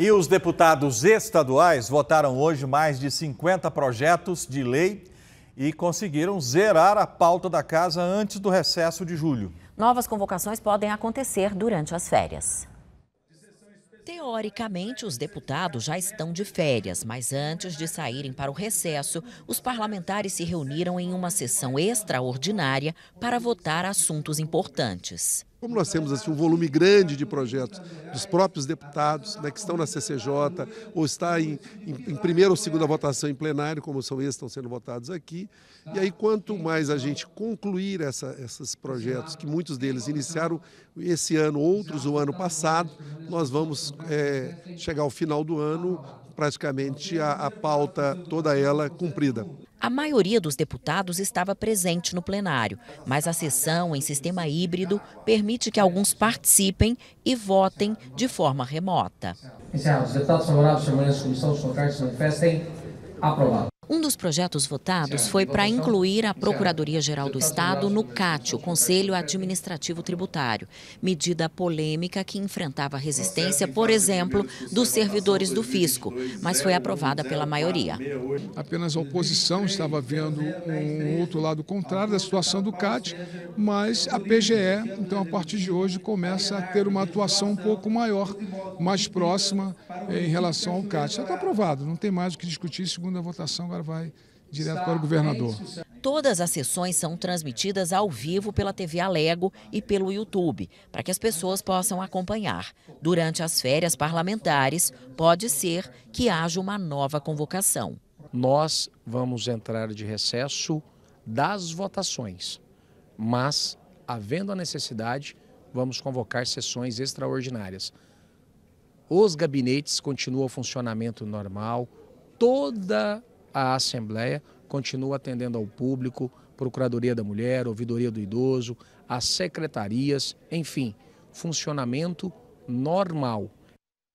E os deputados estaduais votaram hoje mais de 50 projetos de lei e conseguiram zerar a pauta da casa antes do recesso de julho. Novas convocações podem acontecer durante as férias. Teoricamente, os deputados já estão de férias, mas antes de saírem para o recesso, os parlamentares se reuniram em uma sessão extraordinária para votar assuntos importantes. Como nós temos assim, um volume grande de projetos dos próprios deputados, né, que estão na CCJ, ou está em, em, em, primeira ou segunda votação em plenário, como são esses, estão sendo votados aqui. E aí, quanto mais a gente concluir essa, esses projetos, que muitos deles iniciaram esse ano, outros o ano passado, nós vamos é, chegar ao final do ano praticamente a, a pauta toda ela cumprida. A maioria dos deputados estava presente no plenário, mas a sessão em sistema híbrido permite que alguns participem e votem de forma remota. Encerrado. Os deputados favoráveis permanecem na comissão dos se manifestem. Aprovado. Um dos projetos votados é, foi para incluir a é Procuradoria-Geral do Estado no CAT, o Conselho Administrativo Tributário, medida polêmica que enfrentava resistência, por exemplo, dos servidores do fisco, mas foi aprovada pela maioria. Apenas a oposição estava vendo um outro lado contrário da situação do CAT, mas a PGE, então a partir de hoje, começa a ter uma atuação um pouco maior, mais próxima em relação ao CAT. Já está aprovado, não tem mais o que discutir segundo a votação vai direto para o governador. Todas as sessões são transmitidas ao vivo pela TV Alego e pelo YouTube, para que as pessoas possam acompanhar. Durante as férias parlamentares, pode ser que haja uma nova convocação. Nós vamos entrar de recesso das votações, mas, havendo a necessidade, vamos convocar sessões extraordinárias. Os gabinetes continuam o funcionamento normal, toda a Assembleia continua atendendo ao público, Procuradoria da Mulher, Ouvidoria do Idoso, as secretarias, enfim, funcionamento normal